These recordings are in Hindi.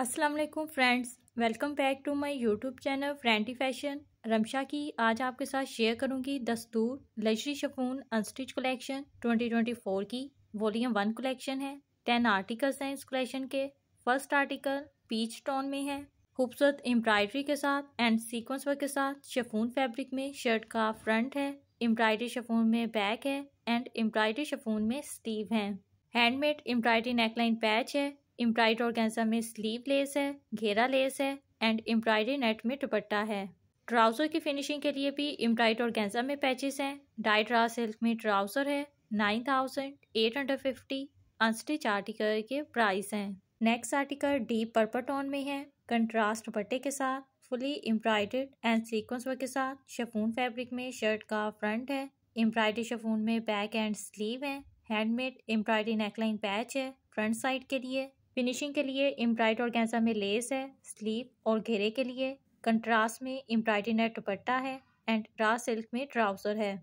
अस्सलाम वालेकुम friends welcome back to my YouTube channel Friendy Fashion Ramsha की आज आपके साथ शेयर करूंगी दस्तूर लजरी शफून अनस्टिच कलेक्शन 2024 की वॉल्यूम वन कलेक्शन है टेन आर्टिकल्स हैं इस कलेक्शन के फर्स्ट आर्टिकल पीच टोन में है खूबसूरत एम्ब्रॉयडरी के साथ एंड सीक्वेंस वर्क के साथ शफून फैब्रिक में शर्ट का फ्रंट है एम्ब्रॉयडरी शफून में बैक है एंड एम्ब्रॉयडरी शफून में स्टीव है हैंडमेड एम्ब्रॉयडरी नेकलाइन पैच है इम्प्राइड ऑर्गेन्जा में स्लीव लेस है घेरा लेस है एंड एम्ब्रॉयडरी नेट में दुपट्टा है ट्राउज़र की फिनिशिंग के लिए भी और ऑर्गेन्जा में पैचेस हैं डाइट रा सिल्क में ट्राउज़र है nine thousand eight hundred fifty unstitch article के प्राइस हैं next article deep purple tone में है कंट्रास्ट दुपट्टे के साथ fully embroidered and sequence work के साथ शफून फैब्रिक में शर्ट का फ्रंट है एम्ब्रॉयडरी शफून में बैक एंड स्लीव है हैंडमेड एम्ब्रॉयडरी नेकलाइन पैच है फ्रंट साइड के लिए फिनिशिंग के लिए और ऑर्गेन्जा में लेस है स्लीव और घेरे के लिए कंट्रास्ट में एम्ब्राइडरी नेट दुपट्टा है एंड रा सिल्क में ट्राउज़र है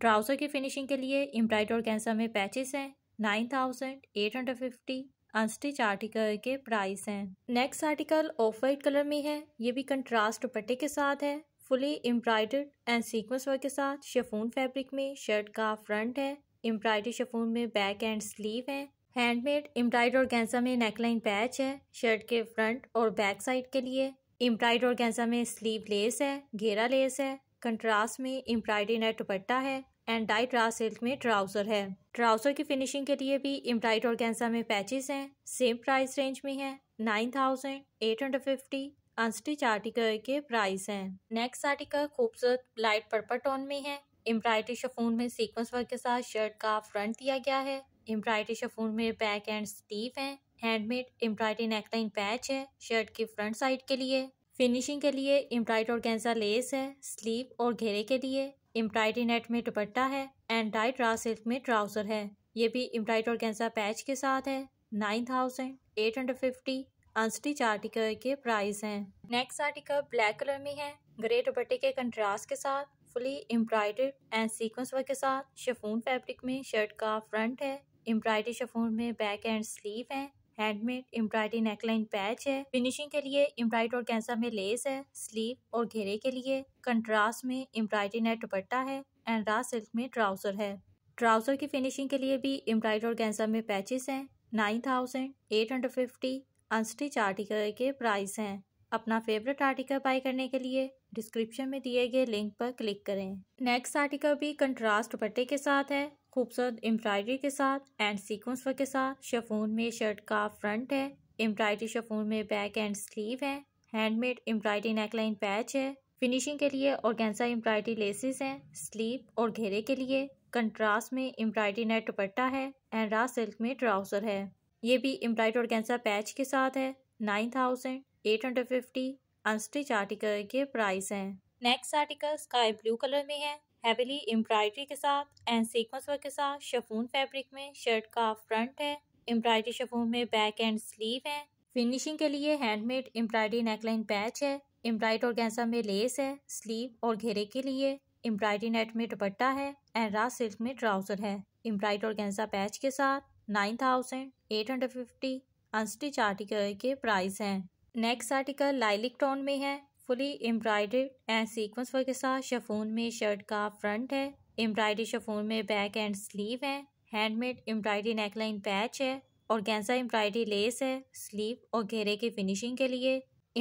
ट्राउज़र की फिनिशिंग के लिए और ऑर्गेन्जा में पैचेस हैं nine thousand eight hundred fifty unstitch article के प्राइस हैं next article off white colour में है ये भी कंट्रास्ट दुपट्टे के साथ है fully embroidered and sequence work के साथ शेफून फैब्रिक में शर्ट का फ्रंट है एम्ब्रॉयडरी शेफून में बैक एंड स्लीव है हैंडमेड एम्ब्राइड और गेंजा में नेकलाइन पैच है शर्ट के फ्रंट और बैक साइड के लिए एम्ब्राइड और गेंजा में स्लीव लेस है घेरा लेस है कंट्रास्ट में एम्ब्राइडरी नेट दुपट्टा है एंड डाइट रा सिल्क में ट्राउजर है ट्राउजर की फिनिशिंग के लिए भी एम्ब्राइड और गेंजा में पैचेस हैं सेम प्राइस रेंज में है nine thousand eight hundred fifty unstitch article के प्राइस हैं नेक्स्ट आर्टिकल खूबसूरत लाइट पर्पल टोन में है एम्ब्रॉयडरी शफून में सीक्वेंस वर्क के साथ शर्ट का फ्रंट दिया गया है एम्ब्रॉयडरी शफून में बैक एंड स्टीव है हैंडमेड एम्ब्रॉयडरी नेकलाइन पैच है शर्ट के फ्रंट साइड के लिए फिनिशिंग के लिए और ऑर्गेन्जा लेस है स्लीव और घेरे के लिए एम्ब्रॉयडरी नेट में दुपट्टा है एंड डाइट ड्रा सिल्क में ट्राउजर है ये भी और ऑर्गेन्जा पैच के साथ है nine thousand eight hundred fifty unstitch article के प्राइस हैं नेक्स्ट आर्टिकल ब्लैक कलर में है ग्रे दुपट्टे के कंट्रास्ट के साथ fully embroidered and sequence work के साथ शिफोन फैब्रिक में शर्ट का फ्रंट है एम्ब्रॉयडरी शफोन में बैक एंड स्लीव है हैंडमेड एम्ब्रॉयडरी नेकलाइन पैच है फिनिशिंग के लिए एम्ब्रॉयड और कैंसा में लेस है स्लीव और घेरे के लिए कंट्रास्ट में एम्ब्रॉयडरी नेट दुपट्टा है एंड रा सिल्क में ट्राउजर है ट्राउजर की फिनिशिंग के लिए भी एम्ब्रॉयड और कैंसा में पैचेस हैं nine thousand eight hundred fifty unstitch article के प्राइस हैं अपना फेवरेट आर्टिकल बाय करने के लिए डिस्क्रिप्शन में दिए गए लिंक पर क्लिक करें नेक्स्ट आर्टिकल भी कंट्रास्ट दुपट्टे के साथ है खूबसूरत एम्ब्रॉयडरी के साथ एंड सीक्वेंस वर्क के साथ शफून में शर्ट का फ्रंट है एम्ब्रॉयडरी शफून में बैक एंड स्लीव है हैंडमेड एम्ब्रॉयडरी नेकलाइन पैच है फिनिशिंग के लिए ऑर्गेन्जा एम्ब्रॉयडरी लेसेस हैं स्लीव और घेरे के लिए कंट्रास्ट में एम्ब्रॉयडरी नेट दुपट्टा है एंड रा सिल्क में ट्राउजर है ये भी एम्ब्रॉयड ऑर्गेन्जा पैच के साथ है nine thousand eight hundred fifty unstitch article के प्राइस हैं next article sky blue colour में है हैवीली एम्ब्रॉयडरी के साथ एंड सीक्वेंस वर्क के साथ शफून फैब्रिक में शर्ट का फ्रंट है एम्ब्रॉयडरी शफून में बैक एंड स्लीव है फिनिशिंग के लिए हैंडमेड एम्ब्रॉयडरी नेकलाइन पैच है एम्ब्रॉयड और में लेस है स्लीव और घेरे के लिए एम्ब्रॉयडरी नेट में दुपट्टा है एंड रा सिल्क में ट्राउजर है एम्ब्रॉयड और पैच के साथ nine thousand eight hundred fifty unstitch article के प्राइस हैं नेक्स्ट आर्टिकल लाइलिक टोन में है fully embroidered and sequence work के साथ शफून में शर्ट का फ्रंट है एम्ब्रॉयडरी शफून में बैक एंड स्लीव है हैंडमेड एम्ब्रॉयडरी नेकलाइन पैच है और गेंजा एम्ब्रॉयडरी लेस है स्लीव और घेरे की फिनिशिंग के लिए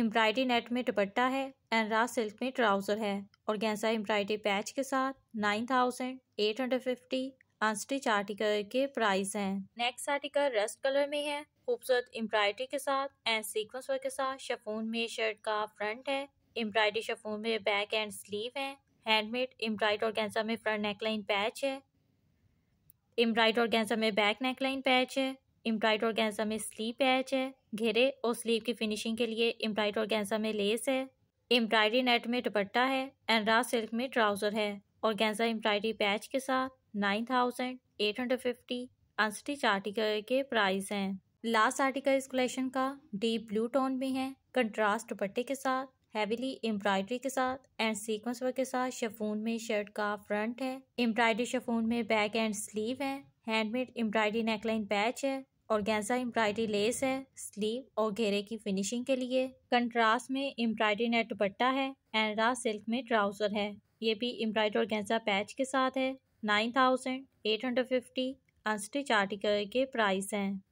एम्ब्रॉयडरी नेट में दुपट्टा है एंड रा सिल्क में ट्राउज़र है और गेंजा एम्ब्रॉयडरी पैच के साथ nine thousand eight hundred fifty unstitch article के प्राइस हैं नेक्स्ट आर्टिकल रस्ट कलर में है खूबसूरत एम्ब्रॉयडरी के साथ एंड सीक्वेंस वर्क के साथ शफून में शर्ट का फ्रंट है एम्ब्रॉयडरी शफूम में बैक एंड स्लीव है हैंडमेड एम्ब्रॉयड और में फ्रंट नेक लाइन पैच है एम्ब्रॉयड और में बैक नेक लाइन पैच है एम्ब्रॉयड और में स्लीव पैच है घेरे और स्लीव की फिनिशिंग के लिए एम्ब्रॉयड और में लेस है एम्ब्रॉयडरी नेट में दुपट्टा है एंड रा सिल्क में ट्राउज़र है और गेंजा एम्ब्रॉयडरी पैच के साथ nine thousand eight hundred fifty unstitch article के प्राइस हैं लास्ट आर्टिकल इस कलेक्शन का डीप ब्लू टोन में है कंट्रास्ट दुपट्टे के साथ हैवीली एम्ब्रॉयडरी के साथ एंड सीक्वेंस वर्क के साथ शफून में शर्ट का फ्रंट है एम्ब्रॉयडरी शफून में बैक एंड स्लीव है हैंडमेड एम्ब्रॉयडरी नेकलाइन पैच है और गैंजा एम्ब्रॉयडरी लेस है स्लीव और घेरे की फिनिशिंग के लिए कंट्रास्ट में एम्ब्रॉयडरी नेट दुपट्टा है एंड रा सिल्क में ट्राउजर है ये भी एम्ब्रॉयडरी और गैंजा पैच के साथ है nine thousand eight hundred fifty unstitch article के प्राइस हैं